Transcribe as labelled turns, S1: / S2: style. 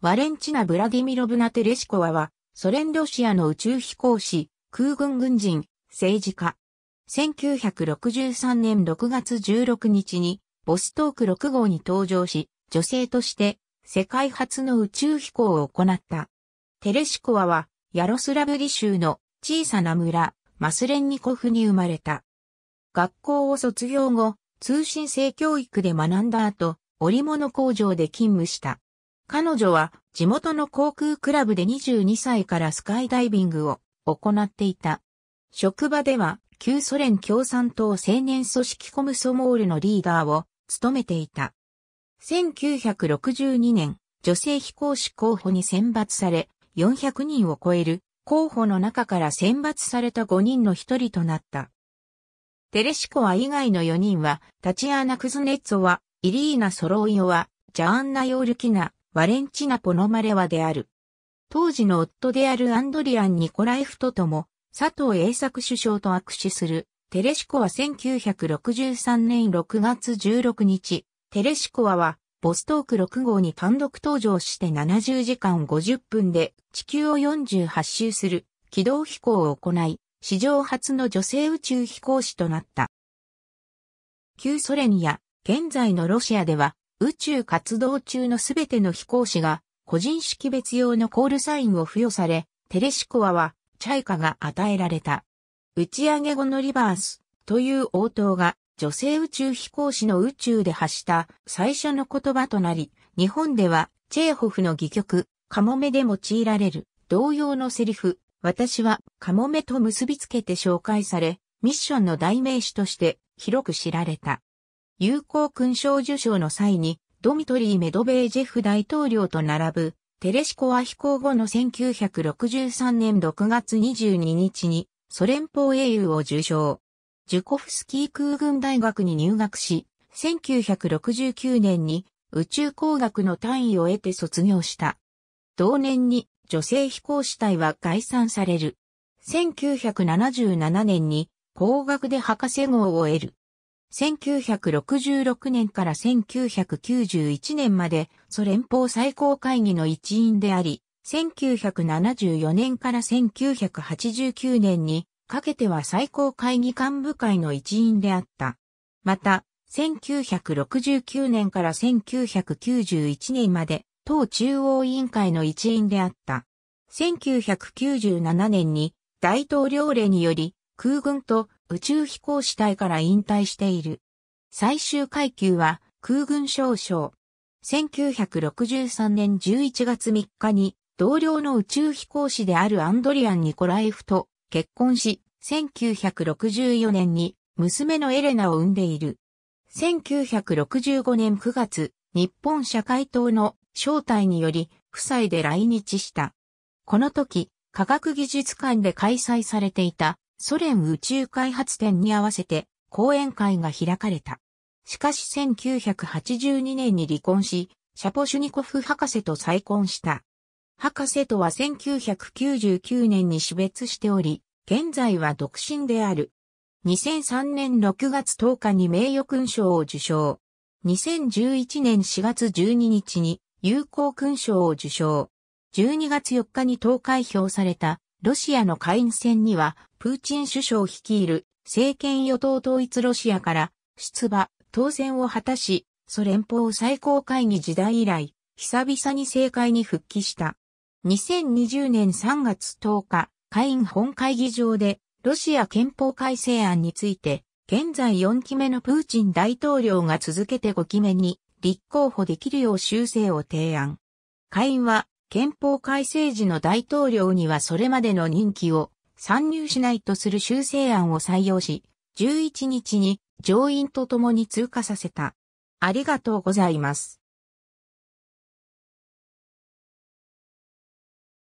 S1: ワレンチナ・ブラディミロブナ・テレシコワは、ソ連ロシアの宇宙飛行士、空軍軍人、政治家。1963年6月16日に、ボストーク6号に登場し、女性として、世界初の宇宙飛行を行った。テレシコワは、ヤロスラブリ州の小さな村、マスレンニコフに生まれた。学校を卒業後、通信制教育で学んだ後、織物工場で勤務した。彼女は地元の航空クラブで22歳からスカイダイビングを行っていた。職場では旧ソ連共産党青年組織コムソモールのリーダーを務めていた。1962年、女性飛行士候補に選抜され、400人を超える候補の中から選抜された5人の一人となった。テレシコワ以外の4人は、タチアーナ・クズネッツォは、イリーナ・ソロイオワ、ジャーンナ・ヨールキナ、ワレンチナ・ポノマレワである。当時の夫であるアンドリアン・ニコライフととも、佐藤栄作首相と握手する、テレシコワ1963年6月16日、テレシコワは、ボストーク6号に単独登場して70時間50分で地球を48周する軌道飛行を行い、史上初の女性宇宙飛行士となった。旧ソ連や現在のロシアでは宇宙活動中のすべての飛行士が、個人識別用のコールサインを付与され、テレシコアは、チャイカが与えられた。打ち上げ後のリバースという応答が、女性宇宙飛行士の宇宙で発した最初の言葉となり、日本では、チェーホフの戯曲、カモメで用いられる、同様のセリフ、私はカモメと結びつけて紹介され、ミッションの代名詞として広く知られた。友好勲章受賞の際に、ドミトリー・メドベージェフ大統領と並ぶ、テレシコは飛行後の1963年6月22日に、ソ連邦英雄を受賞。ジュコフスキー空軍大学に入学し、1969年に宇宙工学の単位を得て卒業した。同年に女性飛行士隊は解散される。1977年に工学で博士号を得る。1966年から1991年までソ連邦最高会議の一員であり、1974年から1989年にかけては最高会議幹部会の一員であった。また、1969年から1991年まで党中央委員会の一員であった。1997年に大統領令により空軍と宇宙飛行士隊から引退している。最終階級は空軍少将。1963年11月3日に同僚の宇宙飛行士であるアンドリアン・ニコライフと結婚し、1964年に娘のエレナを産んでいる。1965年9月、日本社会党の招待により、夫妻で来日した。この時、科学技術館で開催されていたソ連宇宙開発展に合わせて講演会が開かれた。しかし1982年に離婚し、シャポシュニコフ博士と再婚した。博士とは1999年に死別しており、現在は独身である。2003年6月10日に名誉勲章を受章。2011年4月12日に友好勲章を受章。12月4日に投開票されたロシアの下院選には、プーチン首相率いる政権与党統一ロシアから出馬、当選を果たし、ソ連邦最高会議時代以来、久々に政界に復帰した。2020年3月10日、下院本会議場で、ロシア憲法改正案について、現在4期目のプーチン大統領が続けて5期目に立候補できるよう修正を提案。下院は憲法改正時の大統領にはそれまでの任期を参入しないとする修正案を採用し、11日に上院と共に通過させた。ありがとうございます。